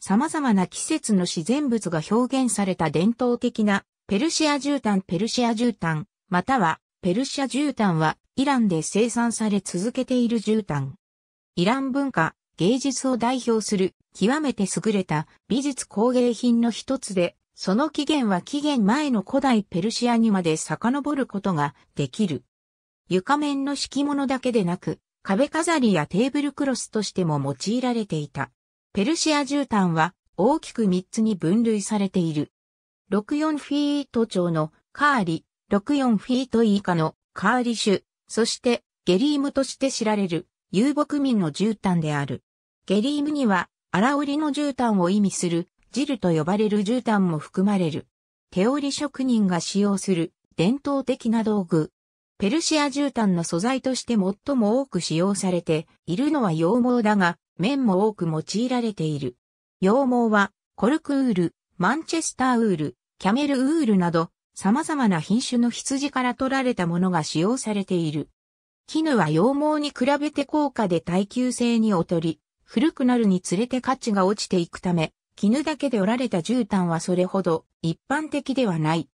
様々な季節の自然物が表現された伝統的なペルシア絨毯ペルシア絨毯、またはペルシア絨毯はイランで生産され続けている絨毯。イラン文化、芸術を代表する極めて優れた美術工芸品の一つで、その起源は起源前の古代ペルシアにまで遡ることができる。床面の敷物だけでなく、壁飾りやテーブルクロスとしても用いられていた。ペルシア絨毯は大きく3つに分類されている。64フィート長のカーリ、64フィート以下のカーリ種、そしてゲリームとして知られる遊牧民の絨毯である。ゲリームには荒織の絨毯を意味するジルと呼ばれる絨毯も含まれる。手織り職人が使用する伝統的な道具。ペルシア絨毯の素材として最も多く使用されているのは羊毛だが、綿も多く用いられている。羊毛は、コルクウール、マンチェスターウール、キャメルウールなど、様々な品種の羊から取られたものが使用されている。絹は羊毛に比べて高価で耐久性に劣り、古くなるにつれて価値が落ちていくため、絹だけで織られた絨毯はそれほど一般的ではない。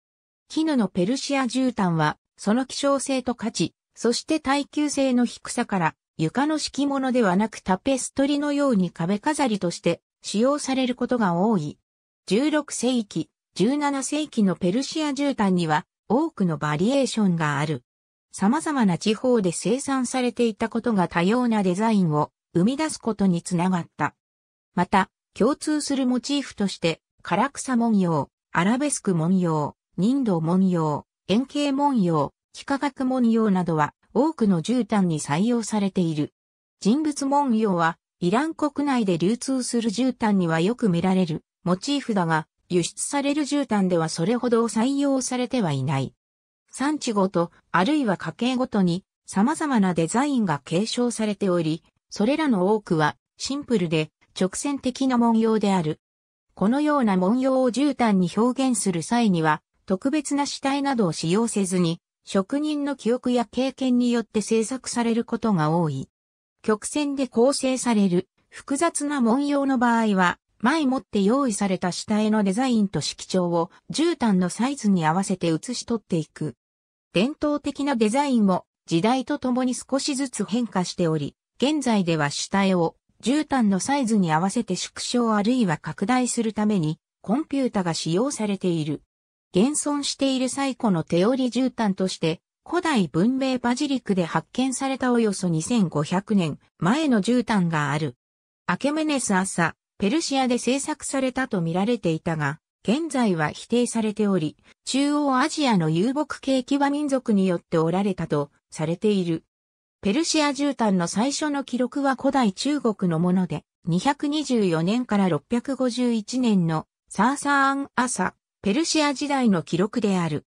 絹のペルシア絨毯は、その希少性と価値、そして耐久性の低さから、床の敷物ではなくタペストリのように壁飾りとして使用されることが多い。16世紀、17世紀のペルシア絨毯には多くのバリエーションがある。様々な地方で生産されていたことが多様なデザインを生み出すことにつながった。また、共通するモチーフとして、唐草文様、アラベスク文様、人道文様、円形文様、幾何学文様などは多くの絨毯に採用されている。人物文様は、イラン国内で流通する絨毯にはよく見られるモチーフだが、輸出される絨毯ではそれほど採用されてはいない。産地ごと、あるいは家計ごとに、様々なデザインが継承されており、それらの多くは、シンプルで、直線的な文様である。このような文様を絨毯に表現する際には、特別な死体などを使用せずに、職人の記憶や経験によって制作されることが多い。曲線で構成される複雑な文様の場合は、前もって用意された下絵のデザインと色調を絨毯のサイズに合わせて写し取っていく。伝統的なデザインも時代とともに少しずつ変化しており、現在では下絵を絨毯のサイズに合わせて縮小あるいは拡大するためにコンピュータが使用されている。現存している最古の手織り絨毯として、古代文明バジリクで発見されたおよそ2500年前の絨毯がある。アケメネス朝、ペルシアで制作されたと見られていたが、現在は否定されており、中央アジアの遊牧系騎馬民族によっておられたとされている。ペルシア絨毯の最初の記録は古代中国のもので、224年から651年のサーサーン朝ペルシア時代の記録である。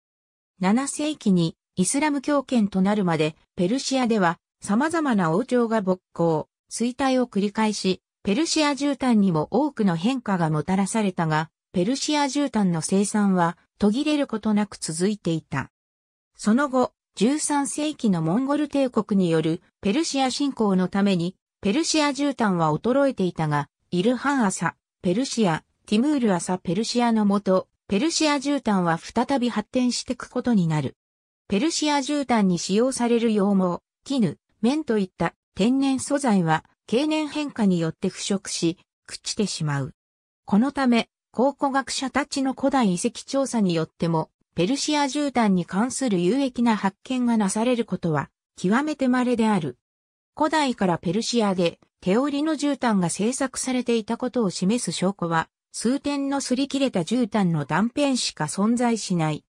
7世紀にイスラム教圏となるまでペルシアでは様々な王朝が勃興、衰退を繰り返し、ペルシア絨毯にも多くの変化がもたらされたが、ペルシア絨毯の生産は途切れることなく続いていた。その後、13世紀のモンゴル帝国によるペルシア侵攻のために、ペルシア絨毯は衰えていたが、イルハン朝、ペルシア、ティムール朝ペルシアのもと、ペルシア絨毯は再び発展していくことになる。ペルシア絨毯に使用される羊毛、絹、綿といった天然素材は経年変化によって腐食し、朽ちてしまう。このため、考古学者たちの古代遺跡調査によっても、ペルシア絨毯に関する有益な発見がなされることは、極めて稀である。古代からペルシアで手織りの絨毯が製作されていたことを示す証拠は数点の擦り切れた絨毯の断片しか存在しない。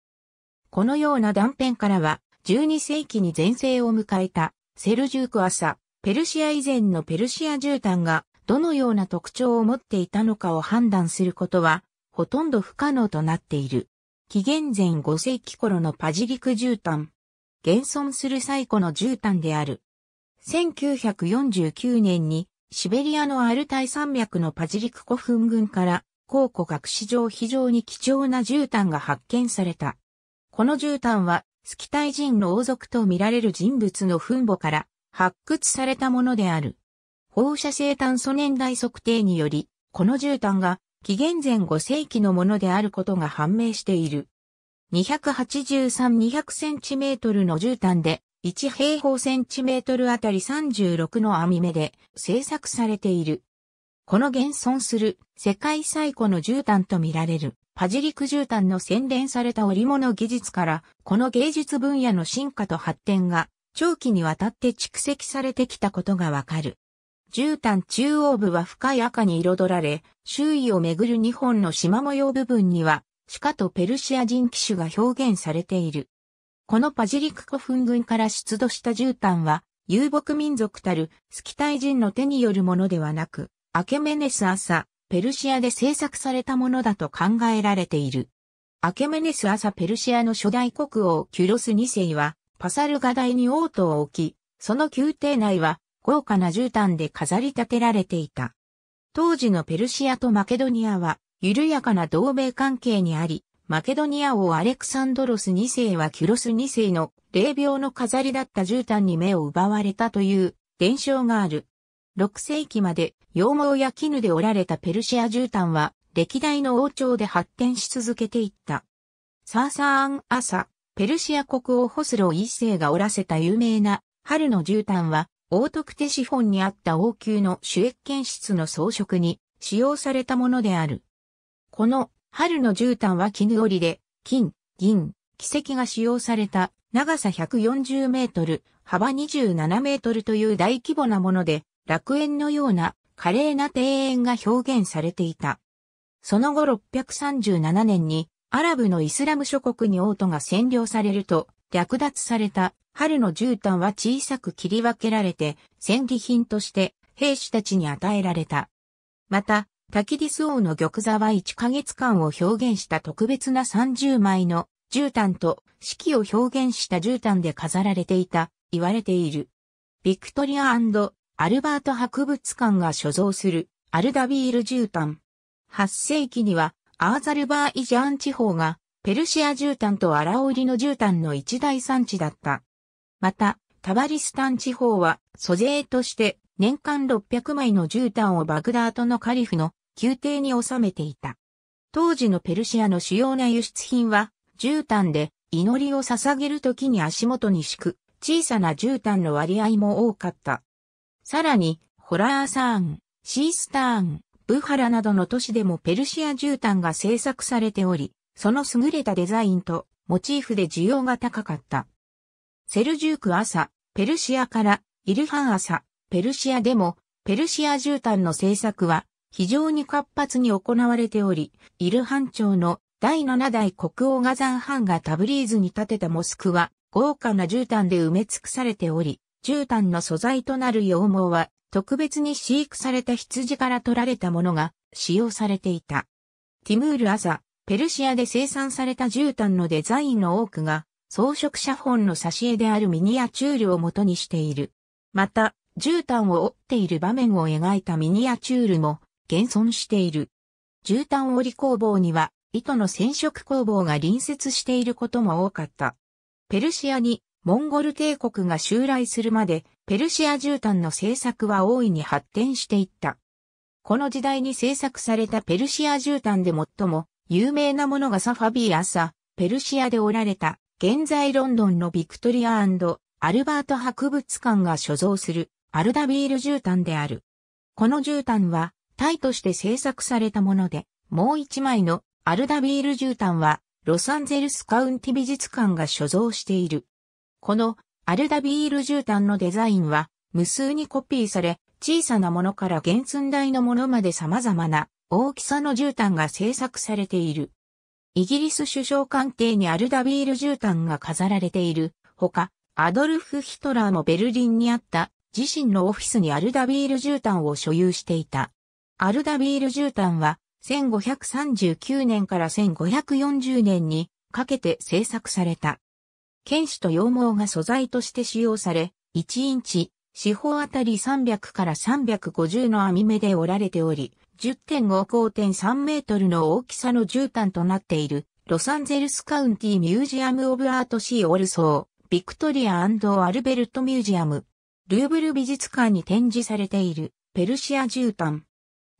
このような断片からは、12世紀に前世を迎えたセルジューク朝、ペルシア以前のペルシア絨毯がどのような特徴を持っていたのかを判断することは、ほとんど不可能となっている。紀元前5世紀頃のパジリク絨毯。現存する最古の絨毯である。1949年にシベリアのアルタイ山脈のパジリク古墳群から考古学史上非常に貴重な絨毯が発見された。この絨毯は、スキタイ人の王族と見られる人物の墳墓から発掘されたものである。放射性炭素年代測定により、この絨毯が紀元前5世紀のものであることが判明している。283-200センチメートルの絨毯で、1平方センチメートルあたり36の網目で製作されている。この現存する世界最古の絨毯と見られるパジリク絨毯の洗練された織物技術からこの芸術分野の進化と発展が長期にわたって蓄積されてきたことがわかる。絨毯中央部は深い赤に彩られ、周囲をめぐる2本の縞模様部分には、鹿とペルシア人騎手が表現されている。このパジリク古墳群から出土した絨毯は、遊牧民族たるスキタイ人の手によるものではなく、アケメネス朝、ペルシアで制作されたものだと考えられている。アケメネス朝ペルシアの初代国王キュロス2世は、パサルガ台に王都を置き、その宮廷内は豪華な絨毯で飾り立てられていた。当時のペルシアとマケドニアは、緩やかな同盟関係にあり、マケドニア王アレクサンドロス2世はキュロス2世の霊廟の飾りだった絨毯に目を奪われたという伝承がある。6世紀まで羊毛や絹で織られたペルシア絨毯は、歴代の王朝で発展し続けていった。サーサーン・アサ、ペルシア国王ホスロー一世が織らせた有名な春の絨毯は、オ徳テシフォンにあった王宮の主役検室の装飾に使用されたものである。この春の絨毯は絹織で、金、銀、奇跡が使用された長さ140メートル、幅27メートルという大規模なもので、楽園のような華麗な庭園が表現されていた。その後637年にアラブのイスラム諸国に王都が占領されると略奪された春の絨毯は小さく切り分けられて戦利品として兵士たちに与えられた。また、タキディス王の玉座は1ヶ月間を表現した特別な30枚の絨毯と四季を表現した絨毯で飾られていた、言われている。ビクトリアアルバート博物館が所蔵するアルダビール絨毯。8世紀にはアーザルバーイジャーン地方がペルシア絨毯とアラオリの絨毯の一大産地だった。また、タバリスタン地方は租税として年間600枚の絨毯をバグダートのカリフの宮廷に収めていた。当時のペルシアの主要な輸出品は絨毯で祈りを捧げる時に足元に敷く小さな絨毯の割合も多かった。さらに、ホラーサーン、シースターン、ブハラなどの都市でもペルシア絨毯が製作されており、その優れたデザインとモチーフで需要が高かった。セルジューク朝、ペルシアからイルハン朝、ペルシアでもペルシア絨毯の製作は非常に活発に行われており、イルハン朝の第7代国王ガザンハンがタブリーズに建てたモスクは豪華な絨毯で埋め尽くされており、絨毯の素材となる羊毛は、特別に飼育された羊から取られたものが使用されていた。ティムール・アザ、ペルシアで生産された絨毯のデザインの多くが、装飾写本の挿絵であるミニアチュールを元にしている。また、絨毯を折っている場面を描いたミニアチュールも現存している。絨毯織工房には糸の染色工房が隣接していることも多かった。ペルシアにモンゴル帝国が襲来するまで、ペルシア絨毯の製作は大いに発展していった。この時代に製作されたペルシア絨毯で最も有名なものがサファビーサ、ペルシアでおられた、現在ロンドンのビクトリアアルバート博物館が所蔵するアルダビール絨毯である。この絨毯は、タイとして製作されたもので、もう一枚のアルダビール絨毯は、ロサンゼルスカウンティ美術館が所蔵している。このアルダビール絨毯のデザインは無数にコピーされ、小さなものから原寸大のものまで様々な大きさの絨毯が製作されている。イギリス首相官邸にアルダビール絨毯が飾られているほか、アドルフ・ヒトラーもベルリンにあった自身のオフィスにアルダビール絨毯を所有していた。アルダビール絨毯は1539年から1540年にかけて製作された。剣士と羊毛が素材として使用され、1インチ、四方あたり300から350の網目で折られており、10.5.3メートルの大きさの絨毯となっている、ロサンゼルスカウンティミュージアム・オブ・アート・シー・オルソー、ビクトリアアルベルト・ミュージアム、ルーブル美術館に展示されている、ペルシア絨毯。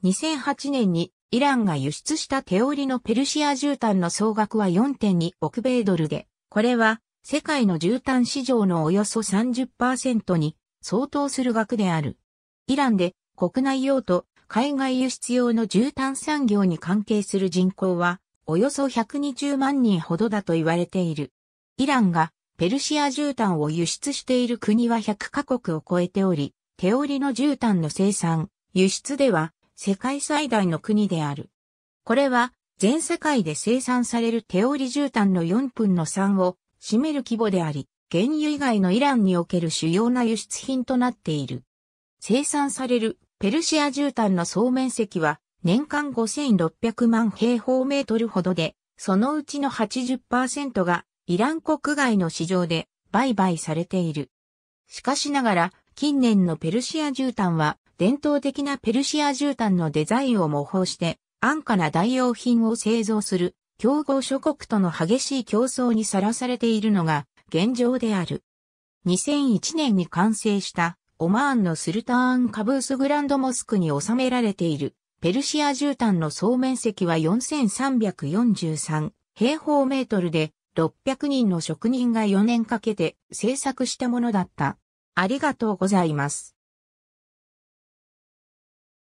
2008年にイランが輸出した手織りのペルシア絨毯の総額は4.2億米ドルで、これは世界の絨毯市場のおよそ30%に相当する額である。イランで国内用と海外輸出用の絨毯産業に関係する人口はおよそ120万人ほどだと言われている。イランがペルシア絨毯を輸出している国は100カ国を超えており、手織りの絨毯の生産、輸出では世界最大の国である。これは全世界で生産される手織り絨毯の4分の3を占める規模であり、原油以外のイランにおける主要な輸出品となっている。生産されるペルシア絨毯の総面積は年間5600万平方メートルほどで、そのうちの80%がイラン国外の市場で売買されている。しかしながら、近年のペルシア絨毯は伝統的なペルシア絨毯のデザインを模倣して安価な代用品を製造する競合諸国との激しい競争にさらされているのが現状である。2001年に完成したオマーンのスルターン・カブースグランドモスクに収められているペルシア絨毯の総面積は4343平方メートルで600人の職人が4年かけて制作したものだった。ありがとうございます。